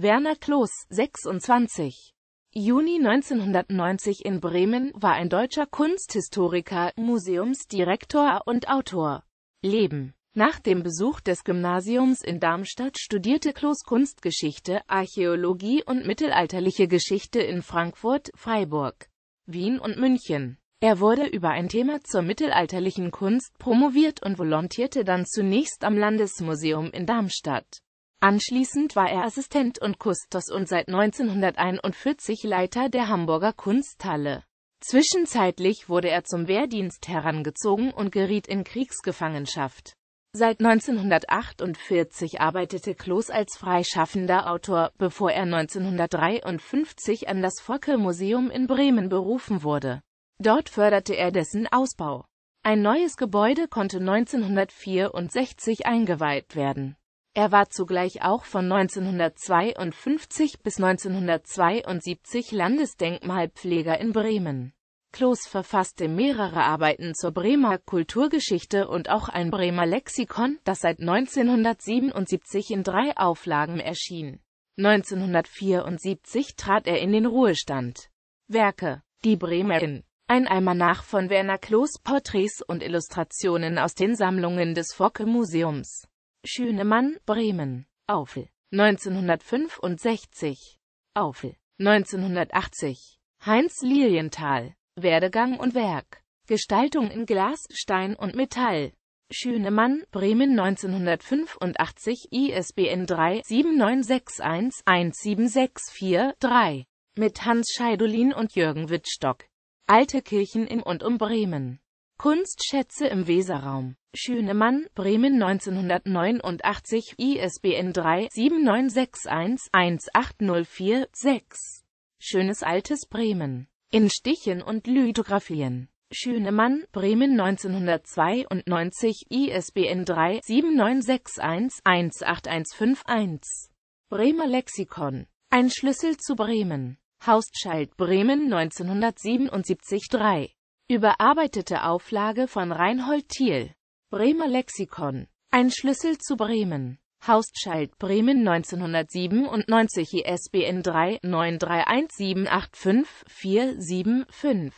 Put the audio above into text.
Werner Kloß, 26. Juni 1990 in Bremen, war ein deutscher Kunsthistoriker, Museumsdirektor und Autor. Leben nach dem Besuch des Gymnasiums in Darmstadt studierte Kloß Kunstgeschichte, Archäologie und mittelalterliche Geschichte in Frankfurt, Freiburg, Wien und München. Er wurde über ein Thema zur mittelalterlichen Kunst promoviert und volontierte dann zunächst am Landesmuseum in Darmstadt. Anschließend war er Assistent und Kustos und seit 1941 Leiter der Hamburger Kunsthalle. Zwischenzeitlich wurde er zum Wehrdienst herangezogen und geriet in Kriegsgefangenschaft. Seit 1948 arbeitete Kloß als freischaffender Autor, bevor er 1953 an das Focke-Museum in Bremen berufen wurde. Dort förderte er dessen Ausbau. Ein neues Gebäude konnte 1964 eingeweiht werden. Er war zugleich auch von 1952 bis 1972 Landesdenkmalpfleger in Bremen. Kloß verfasste mehrere Arbeiten zur Bremer Kulturgeschichte und auch ein Bremer Lexikon, das seit 1977 in drei Auflagen erschien. 1974 trat er in den Ruhestand. Werke Die Bremerin ein Almanach von Werner Kloß Porträts und Illustrationen aus den Sammlungen des Focke Museums Schönemann, Bremen, Aufel, 1965, Aufel, 1980, Heinz Lilienthal, Werdegang und Werk, Gestaltung in Glas, Stein und Metall, Schönemann, Bremen 1985, ISBN 3 7961 3, mit Hans Scheidolin und Jürgen Wittstock, Alte Kirchen in und um Bremen. Kunstschätze im Weserraum. Schönemann, Bremen 1989, ISBN 3 7961 1804 6. Schönes altes Bremen. In Stichen und Lithografien. Schönemann, Bremen 1992, ISBN 3-7961-18151. Bremer Lexikon. Ein Schlüssel zu Bremen. Haustschalt Bremen 1977 3. Überarbeitete Auflage von Reinhold Thiel. Bremer Lexikon. Ein Schlüssel zu Bremen. Haustschild Bremen 1997 ISBN 3 931785475